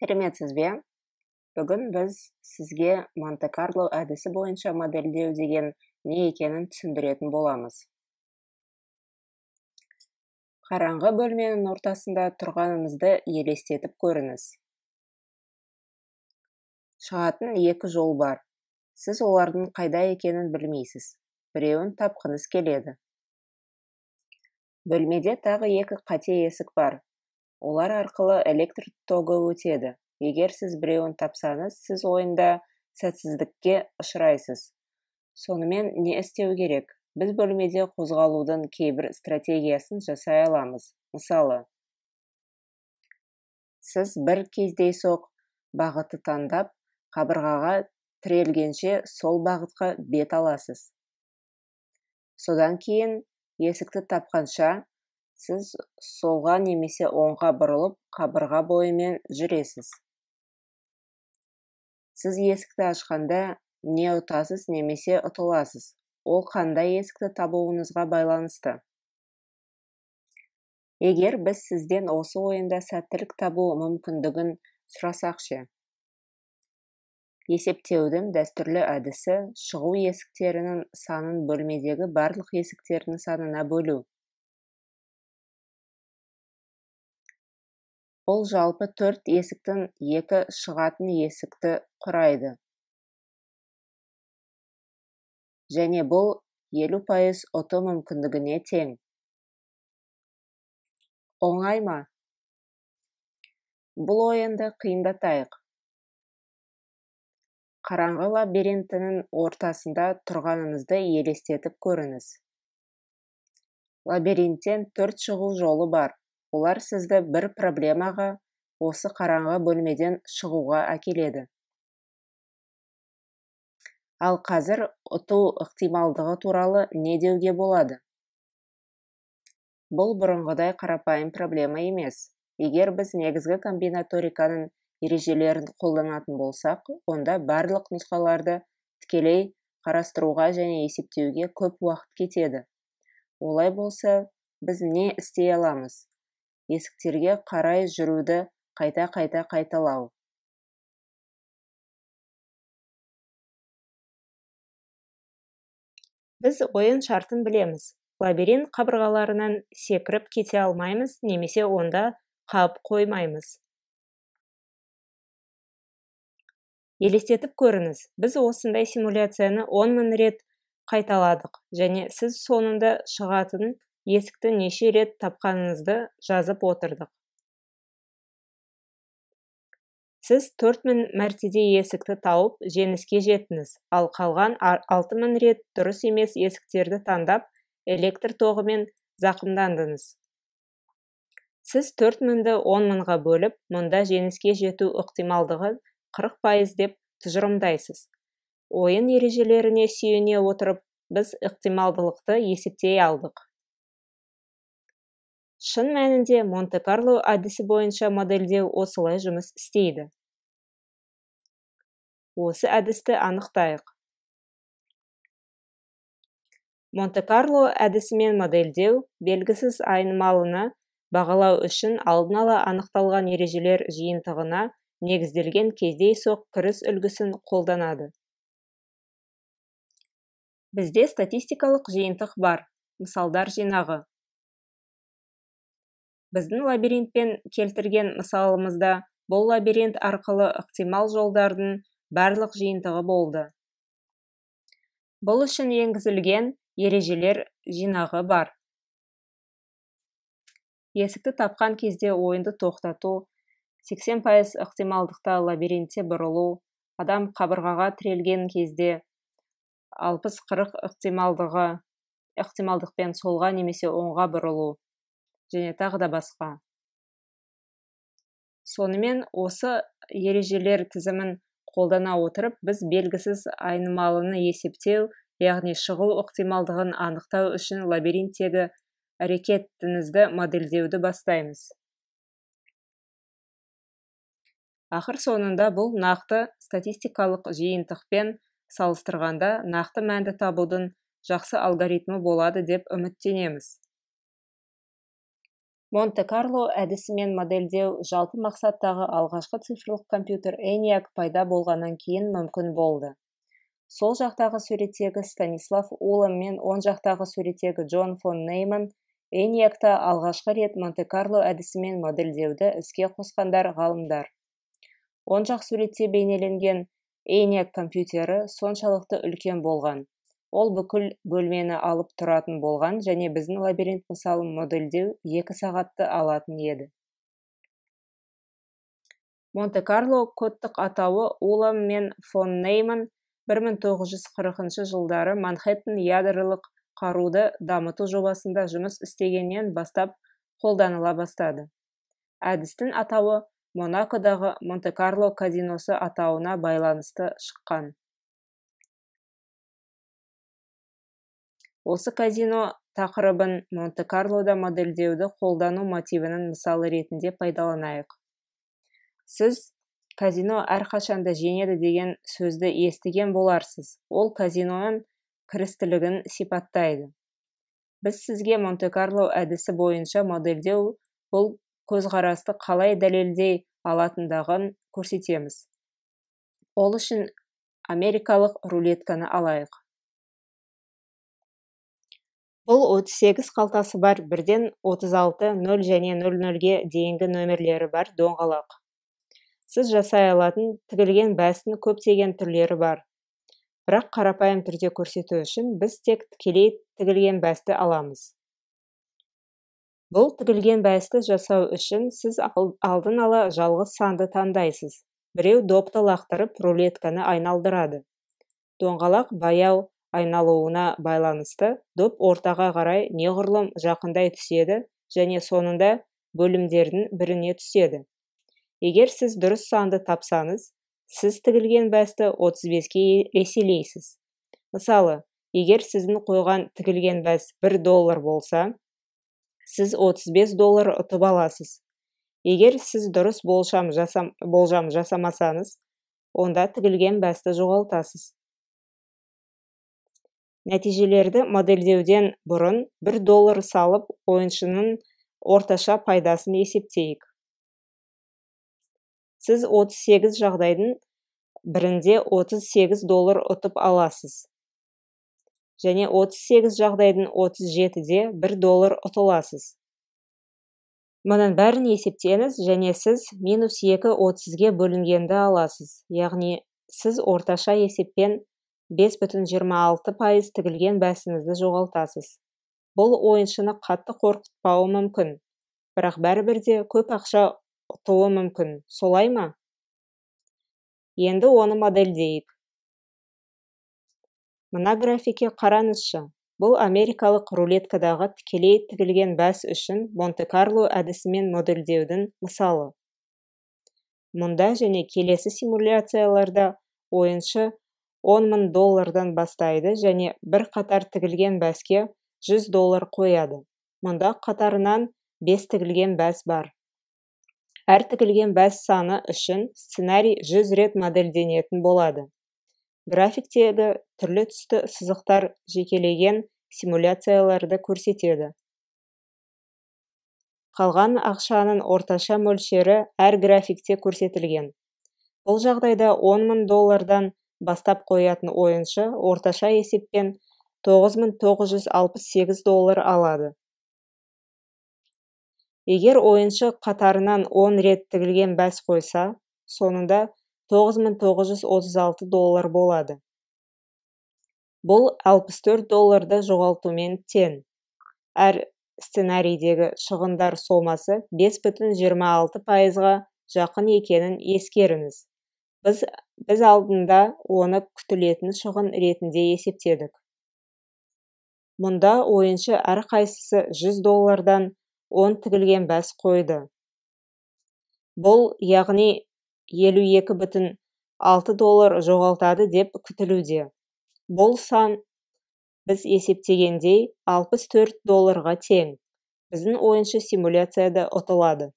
сәлеметсіз бе бүгін біз сізге монте карло әдісі бойынша модельдеу деген не екенін түсіндіретін боламыз қараңғы бөлменің ортасында тұрғаныңызды елестетіп көріңіз шығатын екі жол бар сіз олардың қайда екенін білмейсіз біреуін тапқыңыз келеді бөлмеде тағы екі қате есік бар олар арқылы электр тогы өтеді егер сіз біреуін тапсаңыз сіз ойында сәтсіздікке ұшырайсыз сонымен не істеу керек біз бөлмеде қозғалудың кейбір стратегиясын жасай аламыз мысалы сіз бір кездейсоқ бағыты таңдап қабырғаға тірелгенше сол бағытқа бет аласыз содан кейін есікті тапқанша сіз солға немесе оңға бұрылып қабырға бойымен жүресіз сіз есікті ашқанда не ұтасыз немесе ұтыласыз ол қандай есікті табуыңызға байланысты егер біз сізден осы ойында сәттілік табу мүмкіндігін сұрасақ ше есептеудің дәстүрлі әдісі шығу есіктерінің санын бөлмедегі барлық есіктердің санына бөлу бұл жалпы төрт есіктің екі шығатын есікті құрайды және бұл елу пайыз ұту мүмкіндігіне тең оңай ма бұл ойынды қиындатайық қараңғы лабиринтінің ортасында тұрғаныңызды елестетіп көріңіз лабиринттен төрт шығу жолы бар олар сізді бір проблемаға осы қараңғы бөлмеден шығуға әкеледі ал қазір ұту ықтималдығы туралы не деуге болады бұл бұрынғыдай қарапайым проблема емес егер біз негізгі комбинаториканың ережелерін қолданатын болсақ онда барлық нұсқаларды тікелей қарастыруға және есептеуге көп уақыт кетеді олай болса біз не істей аламыз есіктерге қарай жүруді қайта қайта қайталау біз ойын шартын білеміз лабиринт қабырғаларынан секіріп кете алмаймыз немесе онда қап қоймаймыз елестетіп көріңіз біз осындай симуляцияны он мың рет қайталадық және сіз соңында шығатын есікті неше рет тапқаныңызды жазып отырдық сіз төрт мың мәртеде есікті тауып жеңіске жеттіңіз ал қалған алты мың рет дұрыс емес есіктерді таңдап электр тоғымен зақымдандыңыз сіз төрт мыңды он мыңға бөліп мұнда жеңіске жету ықтималдығы қырық пайыз деп тұжырымдайсыз ойын ережелеріне сүйене отырып біз ықтималдылықты есептей алдық шын мәнінде монте карло әдісі бойынша модельдеу осылай жұмыс істейді осы әдісті анықтайық монте карло әдісімен модельдеу белгісіз айнымалыны бағалау үшін алдын ала анықталған ережелер жиынтығына негізделген кездейсоқ кіріс үлгісін қолданады бізде статистикалық жиынтық бар мысалдар жинағы біздің лабиринтпен келтірген мысалымызда бұл лабиринт арқылы ықтимал жолдардың барлық жиынтығы болды бұл үшін енгізілген ережелер жинағы бар есікті тапқан кезде ойынды тоқтату 80% ықтималдықта лабиринтте бұрылу адам қабырғаға тірелген кезде 60-40 ықтималдығы ықтималдықпен солға немесе оңға бұрылу және тағы да басқа сонымен осы ережелер тізімін қолдана отырып біз белгісіз айнымалыны есептеу яғни шығу ықтималдығын анықтау үшін лабиринттегі әрекеттіңізді модельдеуді бастаймыз ақыр соңында бұл нақты статистикалық жиынтықпен салыстырғанда нақты мәнді табудың жақсы алгоритмі болады деп үміттенеміз монте карло әдісімен модельдеу жалпы мақсаттағы алғашқы цифрлық компьютер ENIAC пайда болғаннан кейін мүмкін болды сол жақтағы суреттегі станислав улам мен оң жақтағы суреттегі джон фон нейман ENIAC-та алғашқы рет монте карло әдісімен модельдеуді іске қосқандар ғалымдар оң жақ суретте бейнеленген ENIAC компьютері соншалықты үлкен болған ол бүкіл бөлмені алып тұратын болған және біздің лабиринт мысалын модельдеу екі сағатты алатын еді монте карло кодтық атауы улам мен фон нейман 1940 жылдары манхэттен ядролық қаруды дамыту жобасында жұмыс істегеннен бастап қолданыла бастады әдістің атауы монакодағы монте карло казиносы атауына байланысты шыққан осы казино тақырыбын монте карлода модельдеуді қолдану мотивінің мысалы ретінде пайдаланайық сіз казино әрқашанда жеңеді деген сөзді естіген боларсыз ол казиноның кірістілігін сипаттайды біз сізге монте карло әдісі бойынша модельдеу бұл көзқарасты қалай дәлелдей алатындығын көрсетеміз ол үшін америкалық рулетканы алайық бұл 38 қалтасы бар бірден 36 нөл және нөл нөлге дейінгі нөмірлері бар доңғалақ сіз жасай алатын тігілген бәстің көптеген түрлері бар бірақ қарапайым түрде көрсету үшін біз тек тікелей тігілген бәсті аламыз бұл тігілген бәсті жасау үшін сіз алдын ала жалғыз санды таңдайсыз біреу допты лақтырып рулетканы айналдырады доңғалақ баяу айналуына байланысты доп ортаға қарай неғұрлым жақындай түседі және соңында бөлімдердің біріне түседі егер сіз дұрыс санды тапсаңыз сіз тігілген бәсті 35-ке еселейсіз мысалы егер сіздің қойған тігілген бәс 1 доллар болса сіз 35 доллар ұтып аласыз егер сіз дұрыс болжам, болжам жасамасаңыз онда тігілген бәсті жоғалтасыз нәтижелерді модельдеуден бұрын 1 доллар салып ойыншының орташа пайдасын есептейік сіз 38 жағдайдың бірінде 38 доллар ұтып аласыз және 38 жағдайдың 37-де 1 доллар ұтыласыз мұның бәрін есептеңіз және сіз минус екі отызге бөлінгенді аласыз яғни сіз орташа есеппен бес бүтін жиырма алты пайыз тігілген бәсіңізді жоғалтасыз бұл ойыншыны қатты қорқытпауы мүмкін бірақ бәрібір де көп ақша ұтуы мүмкін солай ма енді оны модельдейік мына графикке қараңызшы бұл америкалық рулеткадағы тікелей тігілген бәс үшін монте карло әдісімен модельдеудің мысалы мұнда және келесі симуляцияларда ойыншы он мың доллардан бастайды және бір қатар тігілген бәске жүз доллар қояды мұнда қатарынан бес тігілген бәс бар әр тігілген бәс саны үшін сценарий жүз рет модельденетін болады графиктегі түрлі түсті сызықтар жекелеген симуляцияларды көрсетеді қалған ақшаның орташа мөлшері әр графикте көрсетілген бұл жағдайда он мың доллардан бастап қоятын ойыншы орташа есеппен 9968 доллар алады егер ойыншы қатарынан 10 рет тігілген бәс қойса соңында 9936 доллар болады бұл 64 долларды жоғалтумен тен әр сценарийдегі шығындар сомасы 5,26 пайызға жақын екенін ескеріңіз біз алдында оны күтілетін шығын ретінде есептедік мұнда ойыншы әрқайсысы 100 доллардан 10 тігілген бәс қойды бұл яғни 52 бүтін 6 доллар жоғалтады деп күтілуде бұл сан біз есептегендей 64 долларға тең біздің ойыншы симуляцияда ұтылады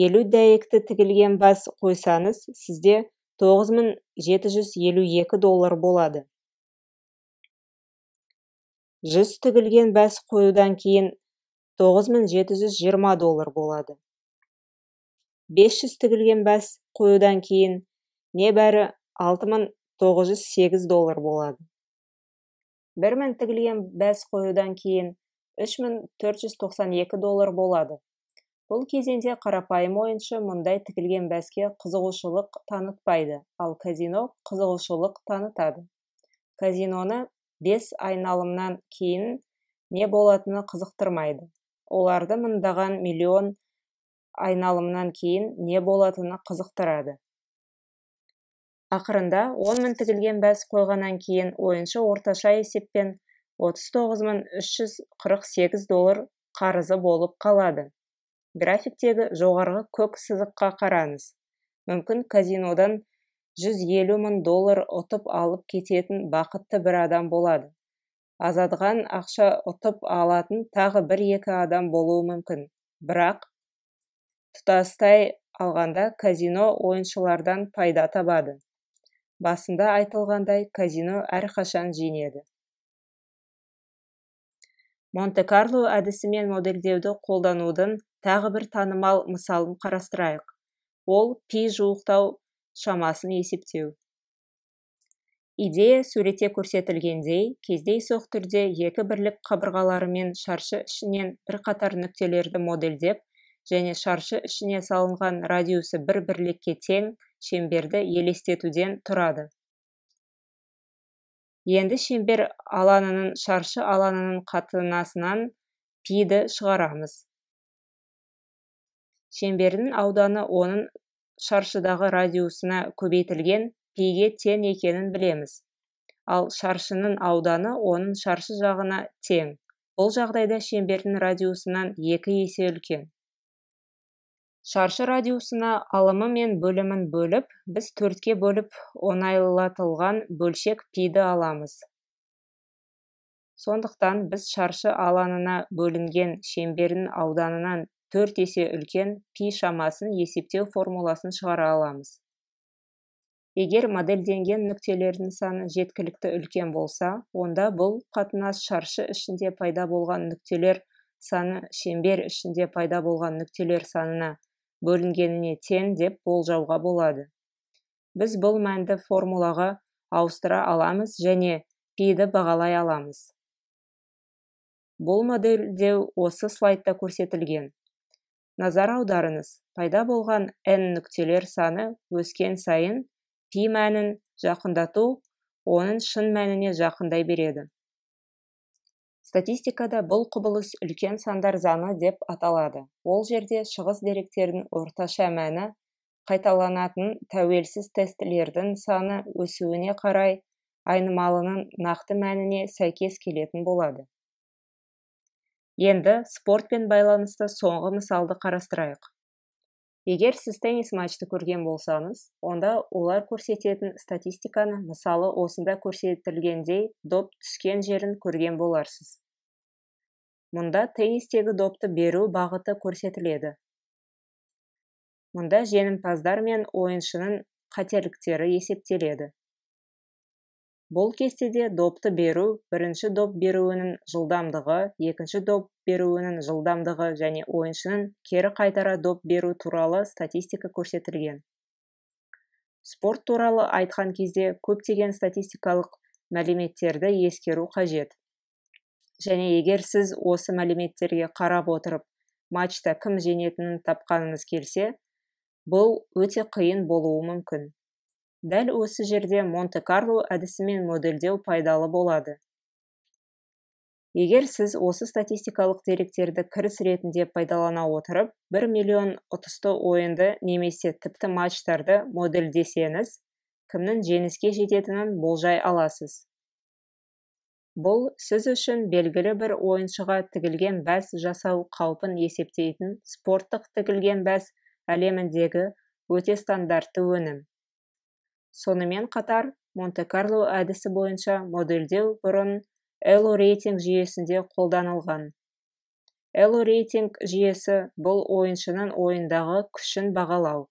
елу дәйекті тігілген бас қойсаңыз сізде 9752 доллар болады жүз тігілген бәс қоюдан кейін 9720 доллар болады 500 тігілген бәс қоюдан кейін небәрі 6908 доллар болады 1000 тігілген бәс қоюдан кейін 3492 доллар болады бұл кезеңде қарапайым ойыншы мұндай тігілген бәске қызығушылық танытпайды ал казино қызығушылық танытады казиноны бес айналымнан кейін не болатыны қызықтырмайды оларды мыңдаған миллион айналымнан кейін не болатыны қызықтырады ақырында он мың тігілген бәс қойғаннан кейін ойыншы орташа есеппен отыз тоғыз доллар қарызы болып қалады графиктегі жоғарғы көк сызыққа қараңыз мүмкін казинодан 150 мың доллар ұтып алып кететін бақытты бір адам болады азатған ақша ұтып алатын тағы бір екі адам болуы мүмкін бірақ тұтастай алғанда казино ойыншылардан пайда табады басында айтылғандай казино әрқашан жеңеді монте карло әдісімен модельдеуді қолданудың тағы бір танымал мысалын қарастырайық ол пи жуықтау шамасын есептеу идея суретте көрсетілгендей кездейсоқ түрде екі бірлік қабырғаларымен шаршы ішінен бірқатар нүктелерді модельдеп және шаршы ішіне салынған радиусы бір бірлікке тең шеңберді елестетуден тұрады енді шеңбер алаңының шаршы алаңының қатынасынан пиді шығарамыз шеңбердің ауданы оның шаршыдағы радиусына көбейтілген пиге тең екенін білеміз ал шаршының ауданы оның шаршы жағына тең бұл жағдайда шеңбердің радиусынан екі есе үлкен шаршы радиусына алымы мен бөлімін бөліп біз төртке бөліп оңайлатылған бөлшек пиді аламыз сондықтан біз шаршы алаңына бөлінген шеңбердің ауданынан төрт есе үлкен пи шамасын есептеу формуласын шығара аламыз егер модельденген нүктелердің саны жеткілікті үлкен болса онда бұл қатынас шаршы ішінде пайда болған нүктелер саны шембер ішінде пайда болған нүктелер санына бөлінгеніне тен деп болжауға болады біз бұл мәнді формулаға ауыстыра аламыз және пиді бағалай аламыз бұл модельдеу осы слайдта көрсетілген назар аударыңыз пайда болған n нүктелер саны өскен сайын пи мәнін жақындату оның шын мәніне жақындай береді статистикада бұл құбылыс үлкен сандар заңы деп аталады ол жерде шығыс деректердің орташа мәні қайталанатын тәуелсіз тестілердің саны өсуіне қарай айнымалының нақты мәніне сәйкес келетін болады енді спортпен байланысты соңғы мысалды қарастырайық егер сіз теннис матчты көрген болсаңыз онда олар көрсететін статистиканы мысалы осында көрсетілгендей доп түскен жерін көрген боларсыз мұнда теннистегі допты беру бағыты көрсетіледі мұнда жеңімпаздар мен ойыншының қателіктері есептеледі бұл кестеде допты беру бірінші доп беруінің жылдамдығы екінші доп беруінің жылдамдығы және ойыншының кері қайтара доп беру туралы статистика көрсетілген спорт туралы айтқан кезде көптеген статистикалық мәліметтерді ескеру қажет және егер сіз осы мәліметтерге қарап отырып матчта кім жеңетінін тапқаныңыз келсе бұл өте қиын болуы мүмкін дәл осы жерде монте карло әдісімен модельдеу пайдалы болады егер сіз осы статистикалық деректерді кіріс ретінде пайдалана отырып бір миллион ұтысты ойынды немесе тіпті матчтарды модельдесеңіз кімнің жеңіске жететінін болжай аласыз бұл сіз үшін белгілі бір ойыншыға тігілген бәс жасау қаупін есептейтін спорттық тігілген бәс әлеміндегі өте стандартты өнім сонымен қатар монте карло әдісі бойынша модельдеу бұрын эло рейтинг жүйесінде қолданылған эло рейтинг жүйесі бұл ойыншының ойындағы күшін бағалау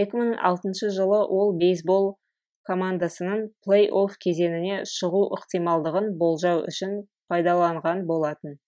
2006 жылы ол бейсбол командасының плей-офф кезеңіне шығу ықтималдығын болжау үшін пайдаланған болатын